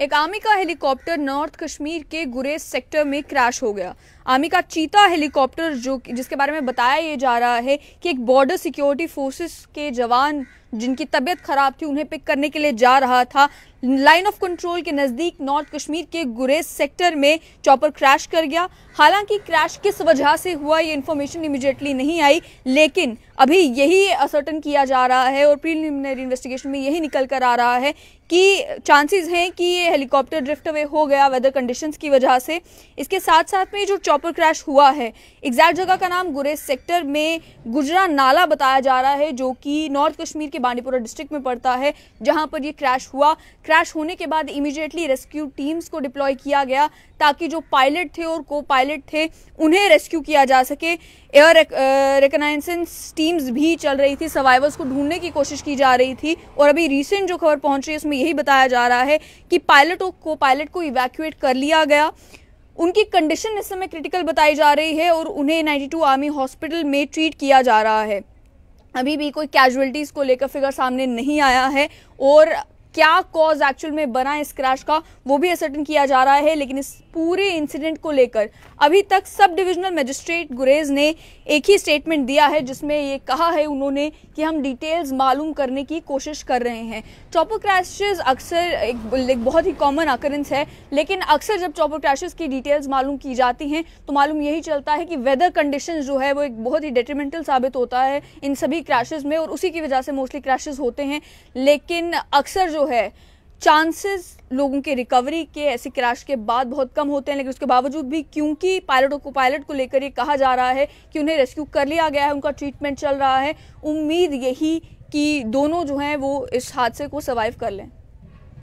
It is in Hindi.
एक आर्मी का हेलीकॉप्टर नॉर्थ कश्मीर के गुरेज सेक्टर में क्रैश हो गया आर्मी का चीता हेलीकॉप्टर जो जिसके बारे में बताया ये जा रहा है कि एक बॉर्डर सिक्योरिटी फोर्सेस के जवान जिनकी तबीयत खराब थी उन्हें पिक करने के लिए जा रहा था लाइन ऑफ कंट्रोल के नज़दीक नॉर्थ कश्मीर के गुरेज सेक्टर में चॉपर क्रैश कर गया हालांकि क्रैश किस वजह से हुआ ये इन्फॉर्मेशन इमीडिएटली नहीं आई लेकिन अभी यही असर्टन किया जा रहा है और प्रीलिमिनरी इन्वेस्टिगेशन में यही निकल कर आ रहा है कि चांसेस हैं कि ये हेलीकॉप्टर ड्रिफ्ट अवे हो गया वेदर कंडीशंस की वजह से इसके साथ साथ में जो चॉपर क्रैश हुआ है एग्जैक्ट जगह का नाम गुरेज सेक्टर में गुजरा नाला बताया जा रहा है जो कि नॉर्थ कश्मीर के के बांडीपुरा डिस्ट्रिक्ट में पड़ता है जहां पर ये क्रैश हुआ क्रैश होने के बाद इमीडिएटली रेस्क्यू टीम्स को डिप्लॉय किया गया ताकि जो पायलट थे और को पायलट थे उन्हें रेस्क्यू किया जा सके एयर रिकनाइसेंस टीम्स भी चल रही थी सर्वाइवर्स को ढूंढने की कोशिश की जा रही थी और अभी रिसेंट जो खबर पहुंच रही है उसमें यही बताया जा रहा है कि पायलट और को पायलट को इवैक्यूएट कर लिया गया उनकी कंडीशन इस समय क्रिटिकल बताई जा रही है और उन्हें 92 आर्मी हॉस्पिटल में ट्रीट किया जा रहा है अभी भी कोई कैजुअलिटीज़ को लेकर फिगर सामने नहीं आया है और क्या कॉज एक्चुअल में बना इस क्रैश का वो भी असर्टन किया जा रहा है लेकिन इस पूरे इंसिडेंट को लेकर अभी तक सब डिविजनल मजिस्ट्रेट गुरेज ने एक ही स्टेटमेंट दिया है जिसमें ये कहा है उन्होंने कि हम डिटेल्स मालूम करने की कोशिश कर रहे हैं चॉपर क्रैशेज अक्सर एक, एक बहुत ही कॉमन अकरेंस है लेकिन अक्सर जब चॉपर क्रैशेज की डिटेल्स मालूम की जाती हैं तो मालूम यही चलता है कि वेदर कंडीशन जो है वो एक बहुत ही डिट्रीमेंटल साबित होता है इन सभी क्रैशेज में और उसी की वजह से मोस्टली क्रैशेज होते हैं लेकिन अक्सर जो है चांसेस लोगों के रिकवरी के ऐसे क्रैश के बाद बहुत कम होते हैं लेकिन उसके बावजूद भी क्योंकि पायलटों को पायलट को लेकर ये कहा जा रहा है कि उन्हें रेस्क्यू कर लिया गया है उनका ट्रीटमेंट चल रहा है उम्मीद यही कि दोनों जो हैं वो इस हादसे को सर्वाइव कर लें